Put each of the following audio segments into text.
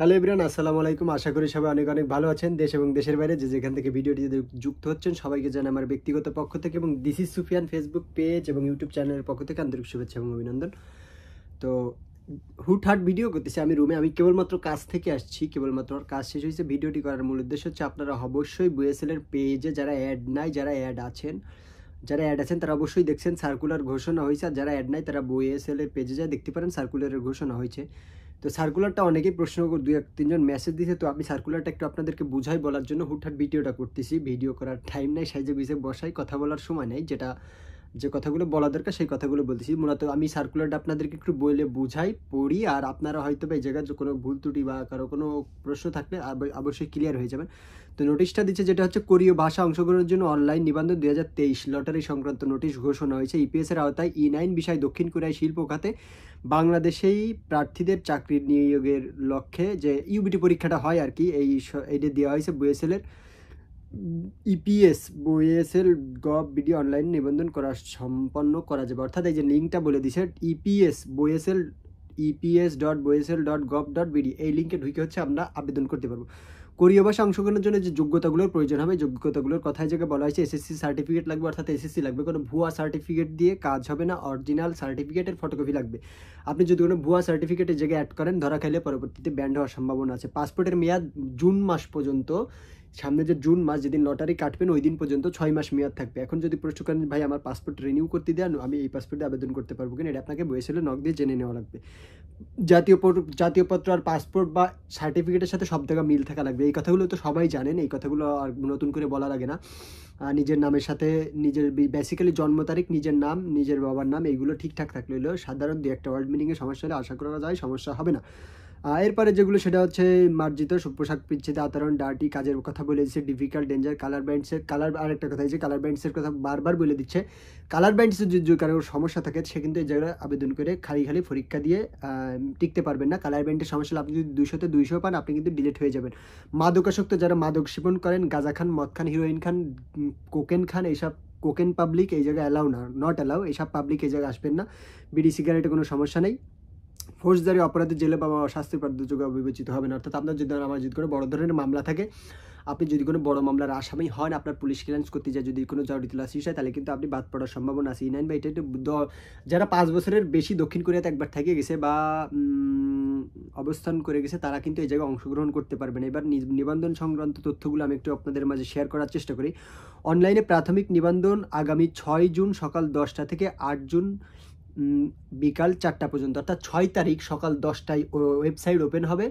hello Ibran আসসালামু আলাইকুম আশা করি সবাই অনেক অনেক ভালো আছেন দেশ এবং দেশের বাইরে যে যেখান থেকে ভিডিওটি যুক্ত হচ্ছেন সবাইকে জানাই আমার ব্যক্তিগত পক্ষ থেকে এবং this is Sufian Facebook page এবং ইউটিউব চ্যানেলের পক্ষ থেকে আন্তরিক শুভেচ্ছা এবং অভিনন্দন তো হুটহাট ভিডিও করতেছি আমি রুমে আমি কেবলমাত্র কাজ থেকে আসছি কেবলমাত্র আমার কাজ শেষ হয়েছে ভিডিওটি করার মূল উদ্দেশ্য হচ্ছে আপনারা অবশ্যই বুয়েসেলের পেজে যারা অ্যাড নাই যারা অ্যাড আছেন যারা অ্যাড আছেন তারা অবশ্যই দেখছেন সার্কুলার ঘোষণা হয়েছে আর যারা অ্যাড নাই তারা বুয়েসেলের পেজে যা দেখতে পারেন সার্কুলারের ঘোষণা হয়েছে তো সার্কুলারটা অনেকেই প্রশ্ন দু এক তিনজন মেসেজ দিছে তো আমি সার্কুলারটা একটু আপনাদেরকে বুঝাই বলার জন্য হুটহাট ভিডিওটা করতেছি ভিডিও করার টাইম নেই সাইজে গুইজে বসাই কথা বলার সময় নেই যেটা যে কথাগুলো বলা দরকার সেই কথাগুলো বলতেছি মূলত আমি সার্কুলারটা আপনাদেরকে একটু বলে বুঝাই পড়ি আর আপনারা হয়তো এই জায়গায় কোনো ভুল ত্রুটি বা কারো কোনো প্রশ্ন থাকলে অবশ্যই ক্লিয়ার হয়ে যাবেন তো নোটিশটা দিচ্ছে যেটা হচ্ছে কোরীয় ভাষা অংশগ্রহণের জন্য অনলাইন নিবন্ধ দু হাজার তেইশ লটারি সংক্রান্ত নোটিশ ঘোষণা হয়েছে ইপিএসের e আওতায় ই e নাইন বিষয় দক্ষিণ কোরিয়ায় শিল্প খাতে বাংলাদেশেই প্রার্থীদের চাকরির নিয়োগের লক্ষ্যে যে ইউবিটি পরীক্ষাটা হয় আর কি এই এটা দেওয়া হয়েছে বুয়েসেলের EPS e BOESL gov BD online নিবন্ধন করা সম্পন্ন করা যাবে অর্থাৎ এই যে লিঙ্কটা বলে দিছে EPS e BOESL EPS e dot BOESL dot gov dot BD এই লিঙ্কে ঢুকে হচ্ছে আমরা আবেদন করতে পারবো কোরীয় ভাষা অংশগ্রহণের জন্য যে যোগ্যতাগুলোর প্রয়োজন হবে যোগ্যতাগুলোর কথায় যাকে বলা হয়েছে এসএসসি সার্টিফিকেট লাগবে অর্থাৎ এসএসসি লাগবে কোনো ভুয়া সার্টিফিকেট দিয়ে কাজ হবে না অরিজিনাল সার্টিফিকেটের ফটোকপি লাগবে আপনি যদি কোনো ভুয়া সার্টিফিকেটের জায়গায় অ্যাড করেন ধরা খাইলে পরবর্তীতে ব্যান্ড হওয়ার সম্ভাবনা আছে পাসপোর্টের মেয়াদ জুন মাস পর্যন্ত সামনে যে জুন মাস যেদিন লটারি কাটবেন ওই দিন পর্যন্ত ছয় মাস মেয়াদ থাকবে এখন যদি প্রশ্ন করেন ভাই আমার পাসপোর্ট রিনিউ করতে দেন আমি এই পাসপোর্টে আবেদন করতে পারবো কিনা এটা আপনাকে বয়েসেলে নক দিয়ে জেনে নেওয়া লাগবে জাতীয় জাতীয় পত্র আর পাসপোর্ট বা সার্টিফিকেটের সাথে সব জায়গায় মিল থাকা লাগবে এই কথাগুলো তো সবাই জানেন এই কথাগুলো আর নতুন করে বলা লাগে না নিজের নামের সাথে নিজের বেসিক্যালি জন্ম তারিখ নিজের নাম নিজের বাবার নাম এইগুলো ঠিকঠাক থাকলে হলেও সাধারণ দু একটা ওয়ার্ল্ড মিনিংয়ে সমস্যা হলে আশা করা যায় সমস্যা হবে না এরপরে যেগুলো সেটা হচ্ছে মার্জিত সুপোশাক পিচ্ছিতে আতরণ ডার্টি কাজের কথা বলে দিচ্ছে ডিফিকাল্ট ডেঞ্জার কালার ব্যান্ডসের কালার আরেকটা কথা হয়েছে কালার ব্যান্ডসের কথা বারবার বলে দিচ্ছে কালার ব্যান্ডসের যদি কারোর সমস্যা থাকে সে কিন্তু এই জায়গায় আবেদন করে খালি খালি পরীক্ষা দিয়ে টিকতে পারবেন না কালার ব্যান্ডের সমস্যা আপনি যদি দুশোতে দুইশো পান আপনি কিন্তু ডিলেট হয়ে যাবেন মাদকাসক্ত যারা মাদক সেবন করেন গাজা খান মদ খান হিরোইন খান কোকেন খান এইসব কোকেন পাবলিক এই জায়গায় অ্যালাউ না নট অ্যালাউ এইসব পাবলিক এই জায়গায় আসবেন না বিড়ি সিগারেটে কোনো সমস্যা নেই ফৌজদারি অপরাধে জেলে বা শাস্তি যোগ্য বিবেচিত হবেন অর্থাৎ আপনার যদি আমার যদি কোনো বড় ধরনের মামলা থাকে আপনি যদি কোনো বড় মামলার আসামি হন আপনার পুলিশ ক্লিয়ারেন্স করতে যায় যদি কোনো জড়িত লাইসেন্স হয় তাহলে কিন্তু আপনি বাদ পড়ার সম্ভাবনা আছে ইনাইন বা এটা যারা পাঁচ বছরের বেশি দক্ষিণ কোরিয়াতে একবার থেকে গেছে বা অবস্থান করে গেছে তারা কিন্তু এই জায়গায় অংশগ্রহণ করতে পারবেন এবার নিবন্ধন সংক্রান্ত তথ্যগুলো আমি একটু আপনাদের মাঝে শেয়ার করার চেষ্টা করি অনলাইনে প্রাথমিক নিবন্ধন আগামী ছয় জুন সকাল দশটা থেকে আট জুন বিকাল চারটা পর্যন্ত অর্থাৎ ছয় তারিখ সকাল দশটায় ওয়েবসাইট ওপেন হবে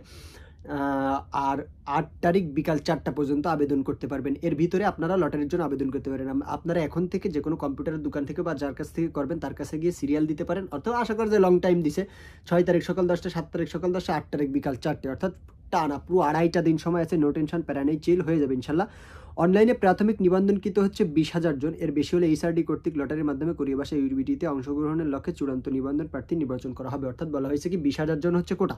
আর আট তারিখ বিকাল চারটা পর্যন্ত আবেদন করতে পারবেন এর ভিতরে আপনারা লটারির জন্য আবেদন করতে পারেন আপনারা এখন থেকে যে কোনো কম্পিউটারের দোকান থেকে বা যার কাছ থেকে করবেন তার কাছে গিয়ে সিরিয়াল দিতে পারেন অর্থাৎ আশা করা যে লং টাইম দিছে ছয় তারিখ সকাল দশটা সাত তারিখ সকাল দশটা আট তারিখ বিকাল চারটে অর্থাৎ টানা পুরো আড়াইটা দিন সময় আছে নো টেনশন প্যারা নেই জেল হয়ে যাবে ইনশাল্লাহ অনলাইনে প্রাথমিক নিবন্ধনকৃত হচ্ছে বিশ হাজার জন এর বেশি হলে এইচআরডি কর্তৃক লটারির মাধ্যমে কোরিয়া ভাষা ইউবিটিতে অংশগ্রহণের লক্ষ্যে চূড়ান্ত নিবন্ধন প্রার্থী নির্বাচন করা হবে অর্থাৎ বলা হয়েছে কি বিশ হাজার জন হচ্ছে কোটা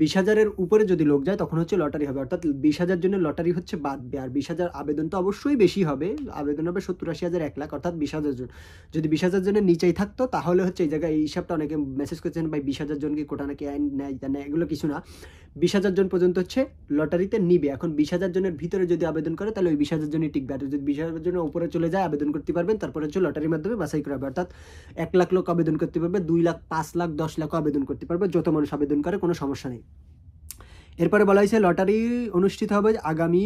বিশ হাজারের উপরে যদি লোক যায় তখন হচ্ছে লটারি হবে অর্থাৎ বিশ হাজার জনের লটারি হচ্ছে বাদবে আর বিশ হাজার আবেদন তো অবশ্যই বেশি হবে আবেদন হবে সত্তর আশি হাজার এক লাখ অর্থাৎ বিশ হাজার জন যদি বিশ হাজার জনের নিচেই থাকতো তাহলে হচ্ছে এই জায়গায় এই হিসাবটা অনেকে মেসেজ করেছেন ভাই বিশ হাজার জনকে কোটা নাকি আইন নেয় এগুলো কিছু না বিশ হাজার জন পর্যন্ত হচ্ছে লটারিতে নিবে এখন বিশ হাজার জনের ভিতরে যদি আবেদন করে তাহলে ওই বিশ হাজার জনই টিকবে আর যদি বিশ হাজার জনের উপরে চলে যায় আবেদন করতে পারবেন তারপরে হচ্ছে লটারির মাধ্যমে বাছাই করা হবে অর্থাৎ এক লাখ লোক আবেদন করতে পারবে দুই লাখ পাঁচ লাখ দশ লাখও আবেদন করতে পারবে যত মানুষ আবেদন করে কোনো সমস্যা নেই এরপরে বলা হয়েছে লটারি অনুষ্ঠিত হবে আগামী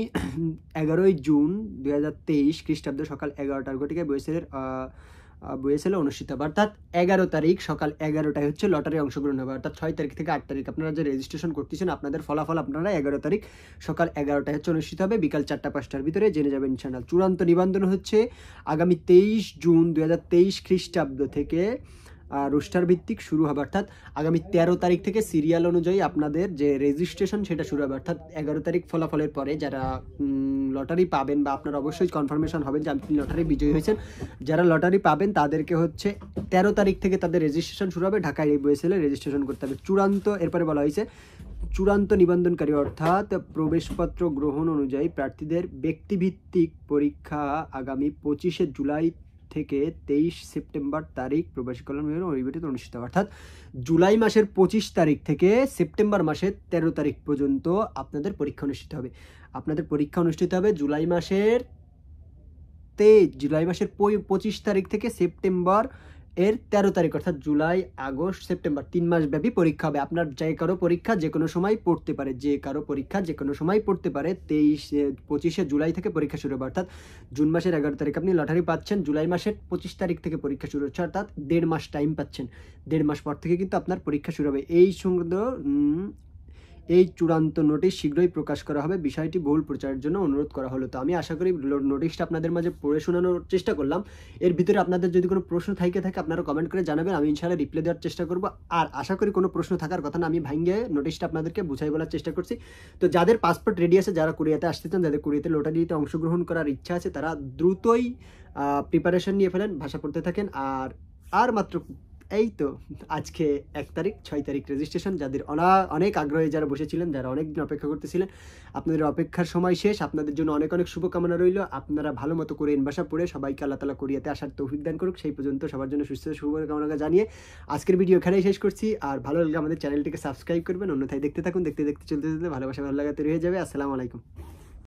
এগারোই জুন দু হাজার তেইশ খ্রিস্টাব্দ সকাল এগারোটার ঘটিকে বৈশাখের বুয়েসেলে অনুষ্ঠিত হবে অর্থাৎ এগারো তারিখ সকাল এগারোটায় হচ্ছে লটারি অংশগ্রহণ হবে অর্থাৎ ছয় তারিখ থেকে আট তারিখ আপনারা যে রেজিস্ট্রেশন করতেছেন আপনাদের ফলাফল আপনারা এগারো তারিখ সকাল এগারোটায় হচ্ছে অনুষ্ঠিত হবে বিকাল চারটা পাঁচটার ভিতরে জেনে যাবেন ইনশাআল্লাহ চূড়ান্ত নিবন্ধন হচ্ছে আগামী তেইশ জুন দু খ্রিস্টাব্দ থেকে রোস্টার ভিত্তিক শুরু হবে অর্থাৎ আগামী তেরো তারিখ থেকে সিরিয়াল অনুযায়ী আপনাদের যে রেজিস্ট্রেশন সেটা শুরু হবে অর্থাৎ এগারো তারিখ ফলাফলের পরে যারা লটারি পাবেন বা আপনার অবশ্যই কনফার্মেশন হবেন যে আপনি লটারি বিজয়ী হয়েছেন যারা লটারি পাবেন তাদেরকে হচ্ছে তেরো তারিখ থেকে তাদের রেজিস্ট্রেশন শুরু হবে ঢাকায় বইসেলে রেজিস্ট্রেশন করতে হবে চূড়ান্ত এরপরে বলা হয়েছে চূড়ান্ত নিবন্ধনকারী অর্থাৎ প্রবেশপত্র গ্রহণ অনুযায়ী প্রার্থীদের ব্যক্তিভিত্তিক পরীক্ষা আগামী পঁচিশে জুলাই থেকে তেইশ সেপ্টেম্বর তারিখ প্রবাসী কল্যাণ বিভাগের অভিবেটিত অনুষ্ঠিত অর্থাৎ জুলাই মাসের পঁচিশ তারিখ থেকে সেপ্টেম্বর মাসের ১৩ তারিখ পর্যন্ত আপনাদের পরীক্ষা অনুষ্ঠিত হবে আপনাদের পরীক্ষা অনুষ্ঠিত হবে জুলাই মাসের তে জুলাই মাসের পঁচিশ তারিখ থেকে সেপ্টেম্বর এর তেরো তারিখ অর্থাৎ জুলাই আগস্ট সেপ্টেম্বর তিন মাস ব্যাপী পরীক্ষা হবে আপনার যে কারো পরীক্ষা যে কোনো সময় পড়তে পারে যে কারো পরীক্ষা যে কোনো সময় পড়তে পারে তেইশ পঁচিশে জুলাই থেকে পরীক্ষা শুরু হবে অর্থাৎ জুন মাসের এগারো তারিখ আপনি লটারি পাচ্ছেন জুলাই মাসের পঁচিশ তারিখ থেকে পরীক্ষা শুরু হচ্ছে অর্থাৎ দেড় মাস টাইম পাচ্ছেন দেড় মাস পর থেকে কিন্তু আপনার পরীক্ষা শুরু হবে এই সংক্রান্ত এই চূড়ান্ত নোটিশ শীঘ্রই প্রকাশ করা হবে বিষয়টি বহুল প্রচারের জন্য অনুরোধ করা হলো তো আমি আশা করি নোটিশটা আপনাদের মাঝে পড়ে শোনানোর চেষ্টা করলাম এর ভিতরে আপনাদের যদি কোনো প্রশ্ন থাকে থাকে আপনারা কমেন্ট করে জানাবেন আমি ইনশাআল্লাহ রিপ্লাই দেওয়ার চেষ্টা করব আর আশা করি কোনো প্রশ্ন থাকার কথা না আমি ভাঙ্গে নোটিশটা আপনাদেরকে বুঝাই বলার চেষ্টা করছি তো যাদের পাসপোর্ট রেডি আছে যারা কুড়িয়াতে আসতে চান যাদের কুড়িয়াতে লোটারিতে অংশগ্রহণ করার ইচ্ছা আছে তারা দ্রুতই প্রিপারেশন নিয়ে ফেলেন ভাষা পড়তে থাকেন আর আর মাত্র এই তো আজকে এক তারিখ ছয় তারিখ রেজিস্ট্রেশন যাদের অনা অনেক আগ্রহে যারা বসেছিলেন যারা অনেকদিন অপেক্ষা করতেছিলেন আপনাদের অপেক্ষার সময় শেষ আপনাদের জন্য অনেক অনেক শুভকামনা রইল আপনারা ভালো মতো করে ইনবাসা পড়ে সবাইকে আল্লাহ তালা কোরিয়াতে আসার তৌফিক দান করুক সেই পর্যন্ত সবার জন্য সুস্থ শুভকামনা জানিয়ে আজকের ভিডিও এখানেই শেষ করছি আর ভালো লাগলে আমাদের চ্যানেলটিকে সাবস্ক্রাইব করবেন অন্যথায় দেখতে থাকুন দেখতে দেখতে চলতে চলতে ভালোবাসা ভালো লাগাতে রয়ে যাবে আসসালামু আলাইকুম